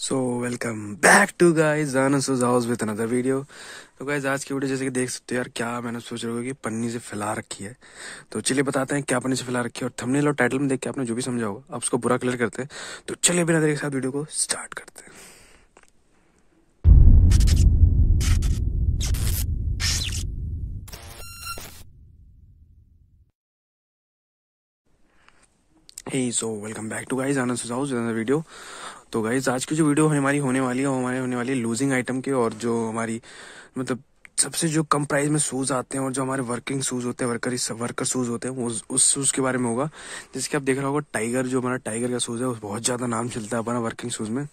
So welcome back to guys Anand house with another video तो guys आज की video जैसे कि देख सकते हो यार क्या मैंने सोच रहा हूँ कि पन्नी से फैला रखी है तो चलिए बताते हैं क्या पन्नी से फैला रखी है और थंबनेल और टाइटल में देख के आपने जो भी समझा होगा आप उसको बुरा क्लियर करते हैं तो चलिए बिना देर के साथ वीडियो को स्टार्ट करते हैं hey so welcome back to guys, Anand Suzau's another तो गाइज आज की जो वीडियो हमारी होने वाली है वो हमारे होने वाली है लूजिंग आइटम के और जो हमारी मतलब सबसे जो कम प्राइस में शूज़ आते हैं और जो हमारे वर्किंग शूज़ होते हैं वर्कर वर्कर शूज़ होते हैं उस शूज़ के बारे में होगा जिसके आप देख रहे होगा टाइगर जो हमारा टाइगर का शूज़ है उस बहुत ज़्यादा नाम चलता है अपना वर्किंग शूज़ में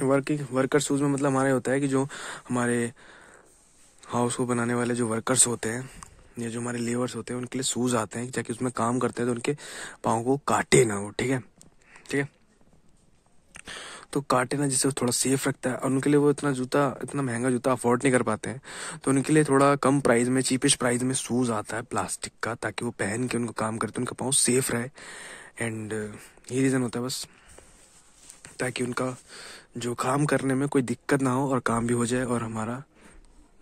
वर्किंग वर्कर शूज़ में मतलब हमारे होता है कि जो हमारे हाउस को बनाने वाले जो वर्कर्स होते हैं या जो हमारे लेबर्स होते हैं उनके लिए शूज़ आते हैं ताकि उसमें काम करते हैं तो उनके पाँव को काटे ना वो ठीक है ठीक है तो काटे ना जिससे वो थोड़ा सेफ रखता है और उनके लिए वो इतना जूता इतना महंगा जूता अफोर्ड नहीं कर पाते हैं तो उनके लिए थोड़ा कम प्राइस में चीपेस्ट प्राइस में शूज़ आता है प्लास्टिक का ताकि वो पहन के उनको काम करते उनका पाँव सेफ रहे एंड ये रीज़न होता है बस ताकि उनका जो काम करने में कोई दिक्कत ना हो और काम भी हो जाए और हमारा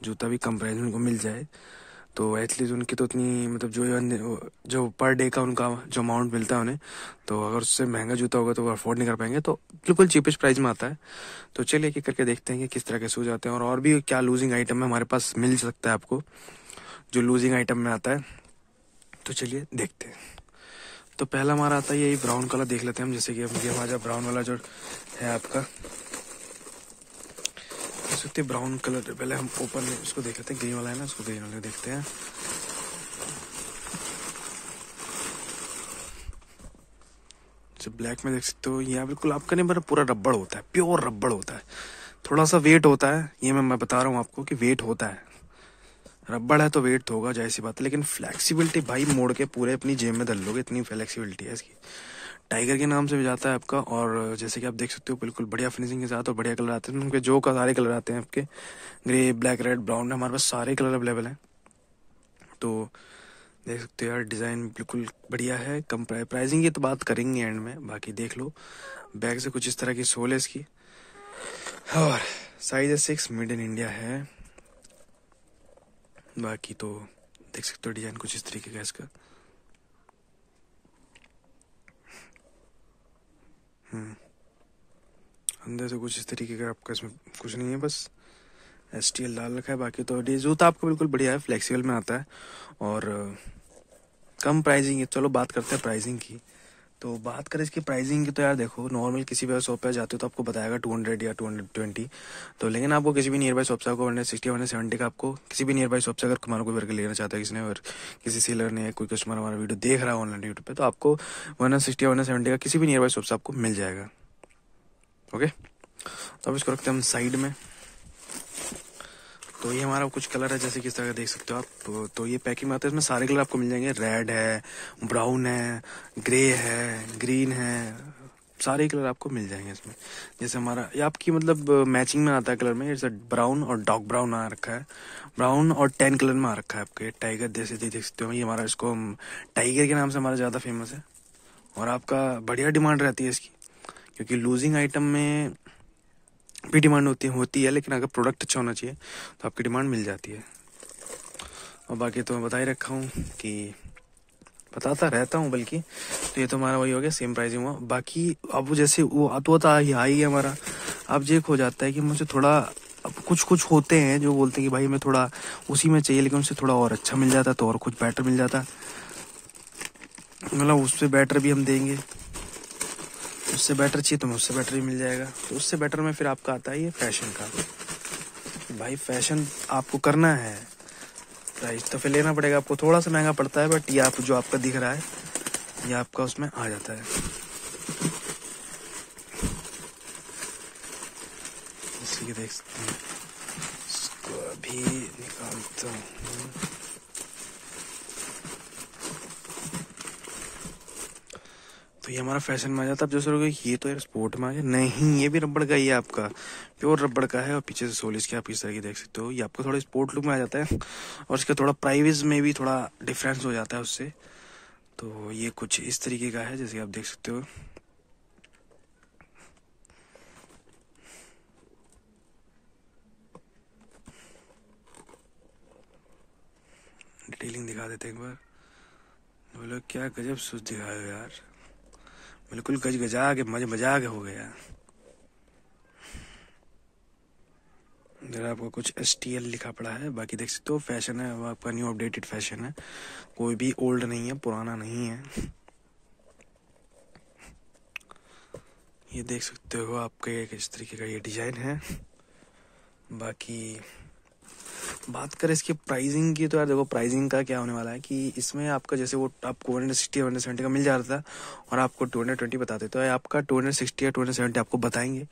जूता भी कम प्राइस में उनको मिल जाए तो एटलीस्ट उनकी तो उतनी मतलब जो जो पर डे का उनका जो अमाउंट मिलता है उन्हें तो अगर उससे महंगा जूता होगा तो वो अफोर्ड नहीं कर पाएंगे तो बिल्कुल चीपेस्ट प्राइस में आता है तो चलिए एक करके देखते हैं कि किस तरह के शूज आते हैं और और भी क्या लूजिंग आइटम है हमारे पास मिल सकता है आपको जो लूजिंग आइटम में आता है तो चलिए देखते हैं तो पहला हमारा आता है यही ब्राउन कलर देख लेते हैं हम जैसे कि ये हमारा ब्राउन वाला जो है आपका सकते हैं ब्राउन कलर पहले हम ओपन में उसको देख लेते हैं ग्रीन वाला है ना उसको ग्रीन वाले देखते हैं जब ब्लैक में देख सकते हो यहाँ बिल्कुल आपका नहीं मेरा पूरा रबड़ होता है प्योर रबड़ होता है थोड़ा सा वेट होता है ये मैं मैं बता रहा हूँ आपको कि वेट होता है रबड़ है तो वेट तो होगा जैसी बात है लेकिन फ्लेक्सिबिलिटी भाई मोड़ के पूरे अपनी जेब में धल लोगे इतनी फ्लेक्सिबिलिटी है इसकी टाइगर के नाम से भी जाता है आपका और जैसे कि आप देख सकते हो बिल्कुल बढ़िया फिनिशिंग के साथ और बढ़िया कलर आते हैं उनके जो का सारे कलर आते हैं आपके ग्रे ब्लैक रेड ब्राउन हमारे पास सारे कलर अवेलेबल हैं तो देख सकते हो यार डिज़ाइन बिल्कुल बढ़िया है कम प्राइसिंग की तो बात करेंगे एंड में बाकी देख लो बैग से कुछ इस तरह की सोल है इसकी और साइज है सिक्स मेड इन इंडिया है बाकी तो देख सकते हो डिज़ाइन कुछ इस तरीके का इसका हम्म। अंदर से कुछ इस तरीके का आपका इसमें कुछ नहीं है बस एस टी एल डाल रखा है बाकी तो डी जूता आपका बिल्कुल बढ़िया है फ्लेक्सिबल में आता है और कम प्राइजिंग है चलो बात करते हैं प्राइजिंग की तो बात करें इसकी प्राइसिंग की तो यार देखो नॉर्मल किसी भी शॉप पे जाते हो तो आपको बताएगा टू हंड्रेड या टू ट्वेंटी तो लेकिन आपको किसी भी नियर बाई शॉप से आपको वन सिक्सटी वन सेवेंटी का आपको किसी भी नियर बाई शॉप से अगर हमारा कोई वर्ग लेना चाहता है किसी ने और किसी सेलर ने कोई कस्टमर हमारा वीडियो देख रहा है ऑनलाइन यूट्यूब पर तो आपको वन सिक्सटी वन का किसी भी नियर बाई शॉप से आपको मिल जाएगा ओके तो अब इसको रखते हैं हम साइड में तो ये हमारा कुछ कलर है जैसे किस तरह देख सकते हो आप तो ये पैकिंग में आता है इसमें सारे कलर आपको मिल जाएंगे रेड है ब्राउन है ग्रे है ग्रीन है सारे कलर आपको मिल जाएंगे इसमें जैसे हमारा ये आपकी मतलब मैचिंग में आता है कलर में जैसे ब्राउन और डार्क ब्राउन आ रखा है ब्राउन और टेन कलर में आ रखा है आपके टाइगर जैसे देख सकते हो ये हमारा इसको टाइगर के नाम से हमारा ज़्यादा फेमस है और आपका बढ़िया डिमांड रहती है इसकी क्योंकि लूजिंग आइटम में भी डिमांड होती होती है लेकिन अगर प्रोडक्ट अच्छा होना चाहिए तो आपकी डिमांड मिल जाती है और बाकी तो मैं बता ही रखा हूँ कि बताता रहता हूँ बल्कि तो ये तो हमारा वही हो गया सेम प्राइसिंग हुआ बाकी अब जैसे वो तो ही हाई है हमारा अब ये हो जाता है कि मुझे थोड़ा अब कुछ कुछ होते हैं जो बोलते हैं कि भाई मैं थोड़ा उसी में चाहिए लेकिन उससे थोड़ा और अच्छा मिल जाता तो और कुछ बेटर मिल जाता मतलब उससे बेटर भी हम देंगे उससे बेटर चाहिए तुम्हें उससे बेटर ही मिल जाएगा तो उससे बेटर में फिर आपका आता है ये फैशन का भाई फैशन आपको करना है प्राइस तो फिर लेना पड़ेगा आपको थोड़ा सा महंगा पड़ता है बट ये आप जो आपका दिख रहा है ये आपका उसमें आ जाता है इसलिए देख सकते हैं इसको अभी निकालता हूँ तो ये हमारा फैशन में आ जाता है अब जैसे ये तो यार स्पोर्ट में आ गया नहीं ये भी रबड़ का ही है आपका प्योर रबड़ का है और पीछे से सोल इसके आप इस तरह की देख सकते हो ये आपको थोड़ा स्पोर्ट लुक में आ जाता है और इसका थोड़ा प्राइवेज में भी थोड़ा डिफरेंस हो जाता है उससे तो ये कुछ इस तरीके का है जैसे आप देख सकते हो डिटेलिंग दिखा देते हैं एक बार बोलो क्या गजब सुच दिखाए यार बिल्कुल गजा के मज मजा के हो गया इधर आपको कुछ एस टी एल लिखा पड़ा है बाकी देख सकते हो फैशन है वो आपका न्यू अपडेटेड फैशन है कोई भी ओल्ड नहीं है पुराना नहीं है ये देख सकते हो आपके किस तरीके का ये डिज़ाइन है बाकी बात करें इसकी प्राइसिंग की तो यार देखो प्राइसिंग का क्या होने वाला है कि इसमें आपका जैसे वो आपको one hundred sixty one seventy का मिल जा रहा था और आपको टू हंड्रेड ट्वेंटी बताते तो आपका टू हंड्रेड सिक्सटी या टू हंड्रेड सेवेंटी आपको बताएंगे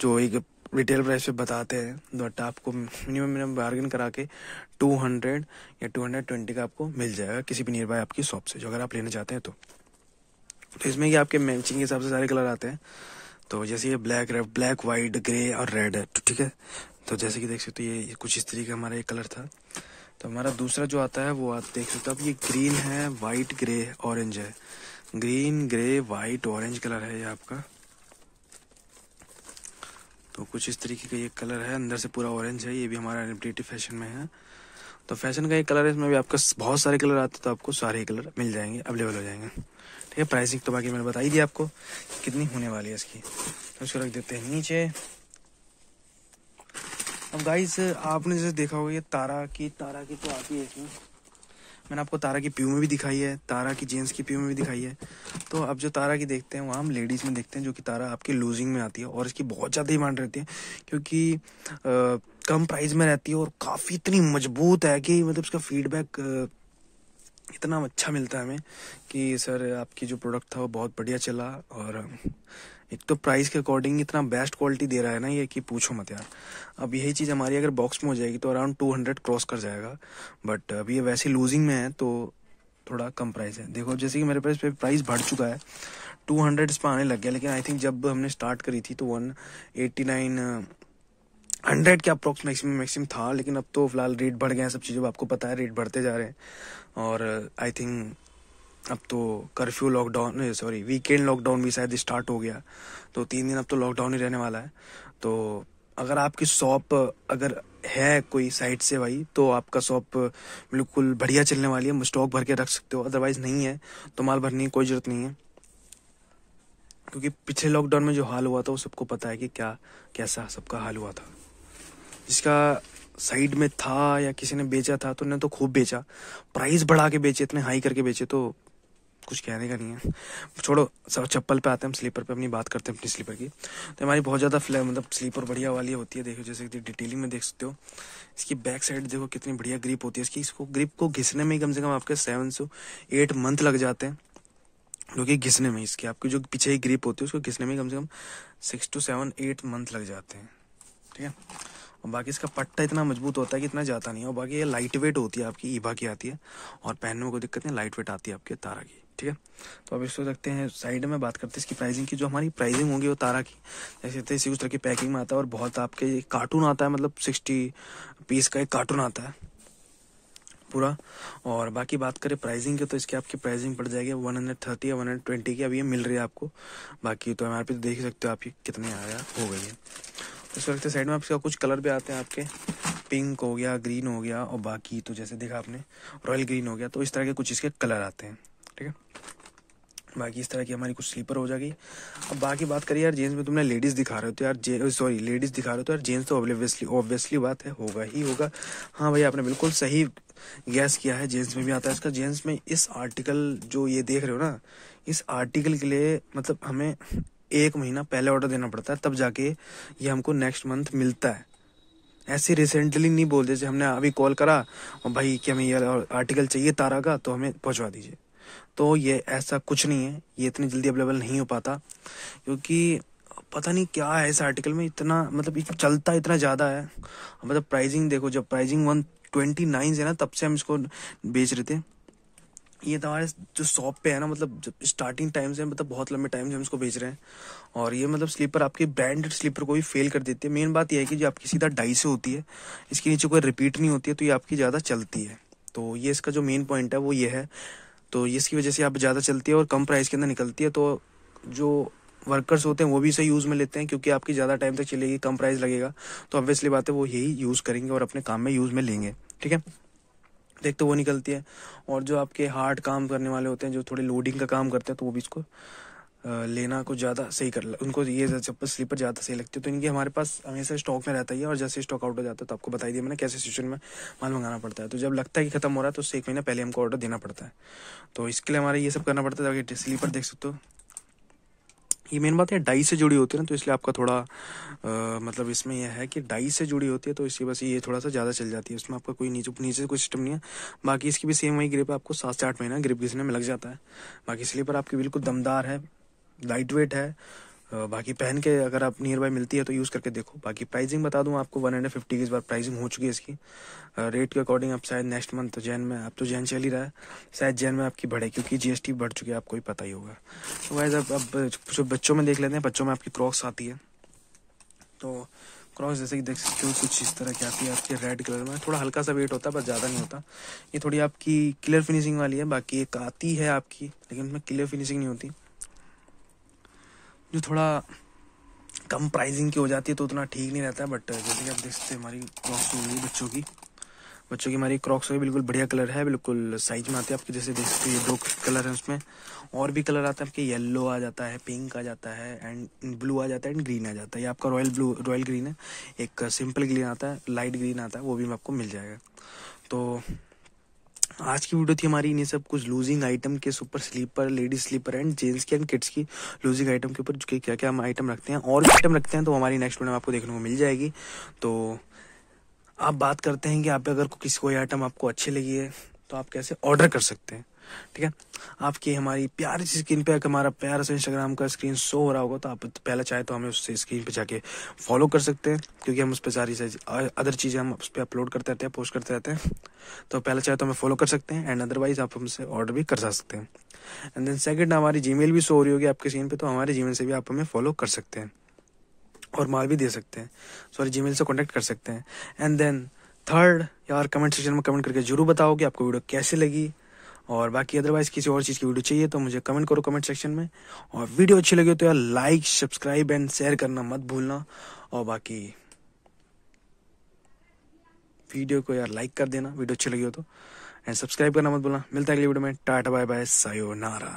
जो एक रिटेल प्राइस पे बताते हैं बट आपको मिनिमम मिनिमम बार्गेन करा के टू हंड्रेड या टू हंड्रेड ट्वेंटी का आपको मिल जाएगा किसी भी नियर बाय आपकी शॉप से जो अगर आप लेना चाहते हैं तो, तो इसमें कि आपके मैचिंग के हिसाब से सारे कलर आते हैं तो जैसे ये ब्लैक ब्लैक वाइट ग्रे और रेड है तो ठीक है तो जैसे कि देख सकते हो ये कुछ इस तरीके का हमारा ये कलर था तो हमारा दूसरा जो आता है वो आप देख सकते हो अब ये ग्रीन है वाइट ग्रे ऑरेंज है green grey white orange colour है ये आपका तो कुछ इस तरीके का ये कलर है अंदर से पूरा ऑरेंज है ये भी हमारा एलिब्रिटी फैशन में है तो फैशन का ये कलर है इसमें भी आपका बहुत सारे कलर आते हैं तो आपको सारे कलर मिल जाएंगे अवेलेबल हो जाएंगे ठीक है प्राइसिंग तो बाकी मैंने बताई दी आपको कितनी होने वाली है इसकी तो इसको रख देते हैं नीचे अब गाइस आपने जैसे देखा होगा ये तारा की तारा की तो आती है इसमें मैंने आपको तारा की प्यू में भी दिखाई है तारा की जेंट्स की प्यू में भी दिखाई है तो अब जो तारा की देखते हैं वहाँ हम लेडीज़ में देखते हैं जो कि तारा आपकी लूजिंग में आती है और इसकी बहुत ज़्यादा डिमांड रहती है क्योंकि आ, कम प्राइस में रहती है और काफ़ी इतनी मजबूत है कि मतलब इसका फीडबैक इतना अच्छा मिलता है हमें कि सर आपकी जो प्रोडक्ट था वो बहुत बढ़िया चला और एक तो प्राइस के अकॉर्डिंग इतना बेस्ट क्वालिटी दे रहा है ना ये कि पूछो मत यार अब यही चीज़ हमारी अगर बॉक्स में हो जाएगी तो अराउंड टू हंड्रेड क्रॉस कर जाएगा बट अभी ये वैसे लूजिंग में है तो थोड़ा कम प्राइस है देखो जैसे कि मेरे पास पे प्राइस बढ़ चुका है टू हंड्रेड इस पर आने लग गया लेकिन आई थिंक जब हमने स्टार्ट करी थी तो वन एट्टी नाइन हंड्रेड के अप्रोक्स मैक्सिमम मैक्सिमम था लेकिन अब तो फिलहाल रेट बढ़ गए हैं सब चीज़ों आपको पता है रेट बढ़ते जा रहे हैं और आई uh, थिंक अब तो curfew lockdown sorry weekend lockdown भी शायद स्टार्ट हो गया तो तीन दिन अब तो लॉकडाउन ही रहने वाला है तो अगर आपकी शॉप अगर है कोई साइट से भाई तो आपका शॉप बिल्कुल बढ़िया चलने वाली है स्टॉक भर के रख सकते हो अदरवाइज नहीं है तो माल भरने की कोई ज़रूरत नहीं है क्योंकि पिछले लॉकडाउन में जो हाल हुआ था वो सबको पता है कि क्या कैसा सबका हाल हुआ था जिसका साइड में था या किसी ने बेचा था तो तो खूब बेचा प्राइस बढ़ा के बेचे इतने हाई करके बेचे तो कुछ कहने का नहीं है छोड़ो सब चप्पल पे आते हैं हम स्लीपर पे अपनी बात करते हैं अपनी स्लीपर की तो हमारी बहुत ज़्यादा फ्लैग मतलब स्लीपर बढ़िया वाली होती है देखो जैसे डिटेलिंग में देख सकते हो इसकी बैक साइड देखो कितनी बढ़िया ग्रिप होती है इसकी इसको ग्रिप को घिसने में ही कम से कम आपके सेवन से एट मंथ लग जाते हैं जो कि घिसने में इसकी आपकी जो पीछे ग्रिप होती है उसको घिसने में कम से कम six two seven eight month लग जाते हैं ठीक है और बाकी इसका पट्टा इतना मजबूत होता है कि इतना जाता नहीं है और बाकी ये लाइट वेट होती है आपकी ईबा की आती है और पहनने में कोई दिक्कत नहीं लाइट वेट आती है आपके तारा की ठीक है तो अब इसको रखते हैं साइड में बात करते हैं इसकी प्राइसिंग की जो हमारी प्राइसिंग होगी वो तारा की जैसे इसी उस तरह की पैकिंग में आता है और बहुत आपके कार्टून आता है मतलब सिक्सटी पीस का एक कार्टून आता है पूरा और बाकी बात करें प्राइसिंग की तो इसकी आपकी प्राइसिंग पड़ जाएगी वन हंड्रेड थर्टी या वन हंड्रेड ट्वेंटी की अभी ये मिल रही है आपको बाकी तो एम आर पी देख सकते हो आपकी कितने आया हो गई है इस वक्त साइड में आपका कुछ कलर भी आते हैं आपके पिंक हो गया ग्रीन हो गया और बाकी तो जैसे देखा आपने रॉयल ग्रीन हो गया तो इस तरह के कुछ इसके कलर आते हैं ठीक है बाकी इस तरह की हमारी कुछ स्लीपर हो जाएगी अब बाकी बात करिए यार जेंट्स में तुमने लेडीज़ दिखा रहे हो तो यार सॉरी लेडीज़ दिखा रहे हो तो यार जेंट्स तो ऑब्वियसली ऑब्वियसली बात है होगा ही होगा हाँ भाई आपने बिल्कुल सही गैस किया है जेंट्स में भी आता है इसका जेंट्स में इस आर्टिकल जो ये देख रहे हो ना इस आर्टिकल के लिए मतलब हमें एक महीना पहले ऑर्डर देना पड़ता है तब जाके ये हमको नेक्स्ट मंथ मिलता है ऐसे रिसेंटली नहीं बोलते जैसे हमने अभी कॉल करा और भाई क्या हमें ये आर्टिकल चाहिए तारा का तो हमें पहुँचवा दीजिए तो ये ऐसा कुछ नहीं है ये इतनी जल्दी अवेलेबल नहीं हो पाता क्योंकि पता नहीं क्या है इस आर्टिकल में इतना मतलब चलता इतना ज़्यादा है मतलब प्राइजिंग देखो जब प्राइजिंग वन ट्वेंटी नाइन से ना तब से हम इसको बेच रहे थे ये हमारे जो शॉप पे है ना मतलब स्टार्टिंग टाइम से मतलब बहुत लंबे टाइम से हम इसको भेज रहे हैं और ये मतलब स्लीपर आपके ब्रांडेड स्लीपर को भी फेल कर देती है मेन बात यह है कि जो आपकी सीधा डाई से होती है इसके नीचे कोई रिपीट नहीं होती है तो ये आपकी ज़्यादा चलती है तो ये इसका जो मेन पॉइंट है वो ये है तो इसकी वजह से आप ज़्यादा चलती है और कम प्राइस के अंदर निकलती है तो जो वर्कर्स होते हैं वो भी इसे यूज़ में लेते हैं क्योंकि आपकी ज़्यादा टाइम तक चलेगी कम प्राइस लगेगा तो ऑब्वियसली बात है वो यही यूज़ करेंगे और अपने काम में यूज़ में लेंगे ठीक है एक तो वो निकलती है और जो आपके हार्ड काम करने वाले होते हैं जो थोड़े लोडिंग का काम करते हैं तो वो भी इसको लेना को ज़्यादा सही कर उनको ये चप्पल स्लीपर ज़्यादा सही लगती है तो इनकी हमारे पास हमेशा स्टॉक में रहता ही है और जैसे स्टॉक आउट हो जाता है तो आपको बताई दिया मैंने कैसे सिचुएशन में माल मंगाना पड़ता है तो जब लगता है कि खत्म हो रहा है तो उससे एक महीना पहले हमको ऑर्डर देना पड़ता है तो इसके लिए हमारे ये सब करना पड़ता है ताकि स्लीपर देख सकते हो ये मेन बात है डाई से जुड़ी होती है ना तो इसलिए आपका थोड़ा आ, मतलब इसमें यह है कि डाई से जुड़ी होती है तो इसलिए बस ये थोड़ा सा ज़्यादा चल जाती है उसमें आपका कोई नीचे नीचे कोई सिस्टम नहीं है बाकी इसकी भी सेम वही ग्रिप आपको सात से आठ महीना ग्रिप घिसने में लग जाता है बाकी स्लीपर आपकी बिल्कुल दमदार है लाइट वेट है बाकी पहन के अगर आप नियर बाई मिलती है तो यूज़ करके देखो बाकी प्राइसिंग बता दूँ आपको वन हंड्रेड फिफ्टी की इस बार प्राइसिंग हो चुकी है इसकी रेट के अकॉर्डिंग आप शायद नेक्स्ट मंथ जैन में आप तो जैन चल ही रहा है शायद जैन में आपकी बढ़े क्योंकि जीएसटी बढ़ चुकी है आपको ही पता ही होगा तो वाइज आप अब जो बच्चों में देख लेते हैं बच्चों में आपकी क्रॉक्स आती है तो क्रॉस जैसे कि देख सकते हो कुछ इस तरह की आती है आपके रेड कलर में थोड़ा हल्का सा वेट होता है पर ज़्यादा नहीं होता ये थोड़ी आपकी क्लियर फिनिशिंग वाली है बाकी एक आती है आपकी लेकिन उसमें क्लियर फिनिशिंग नहीं होती जो थोड़ा कम प्राइजिंग की हो जाती है तो उतना ठीक नहीं रहता है बट uh, जैसे कि आप देख सकते हैं हमारी क्रॉक्स हो गई बच्चों की बच्चों की हमारी क्रॉक्स हो गई बिल्कुल बढ़िया कलर है बिल्कुल साइज में आते हैं आपके जैसे देख सकते हैं ये दो कलर है उसमें और भी कलर आता है आपके येलो आ जाता है पिंक आ जाता है एंड ब्लू आ जाता है एंड ग्रीन आ जाता है ये आपका रॉयल ब्लू रॉयल ग्रीन है एक सिंपल uh, ग्रीन आता है लाइट ग्रीन आता है वो भी आपको मिल जाएगा तो आज की वीडियो थी हमारी इन्हीं सब कुछ लूजिंग आइटम के super slipper ladies slipper and gents की एंड किड्स की लूजिंग आइटम के ऊपर जो क्या क्या हम आइटम रखते हैं और भी आइटम रखते हैं तो हमारी नेक्स्ट वीडियो में आपको देखने को मिल जाएगी तो आप बात करते हैं कि आप अगर किसी कोई आइटम आपको अच्छी लगी है तो आप कैसे ऑर्डर कर सकते हैं ठीक है आपकी हमारी प्यारी स्क्रीन पे हमारा प्यारा सा इंस्टाग्राम का स्क्रीन शो हो रहा होगा तो आप पहला चाहे तो हमें उससे स्क्रीन पे जाके फॉलो कर सकते हैं क्योंकि हम उस पर सारी अदर चीज़ें हम उस पर अपलोड करते रहते हैं पोस्ट करते रहते हैं तो पहला चाहे तो हमें फॉलो कर सकते हैं एंड अदरवाइज आप हमसे ऑर्डर भी कर जा सकते हैं एंड देन सेकेंड हमारी जी भी शो हो रही होगी आपके स्क्रीन पर तो हमारे जी से भी आप हमें फॉलो कर सकते हैं और माल भी दे सकते हैं सॉरी जी से कॉन्टेक्ट कर सकते हैं एंड देन थर्ड यार कमेंट सेक्शन में कमेंट करके जरूर बताओ कि आपको वीडियो कैसी लगी और बाकी अदरवाइज किसी और चीज़ की वीडियो चाहिए तो मुझे कमेंट करो कमेंट सेक्शन में और वीडियो अच्छी लगी तो यार लाइक सब्सक्राइब एंड शेयर करना मत भूलना और बाकी वीडियो को यार लाइक कर देना वीडियो अच्छी लगी हो तो एंड सब्सक्राइब करना मत भूलना मिलता है अगली वीडियो में टाटा बाय बाय सायो नारा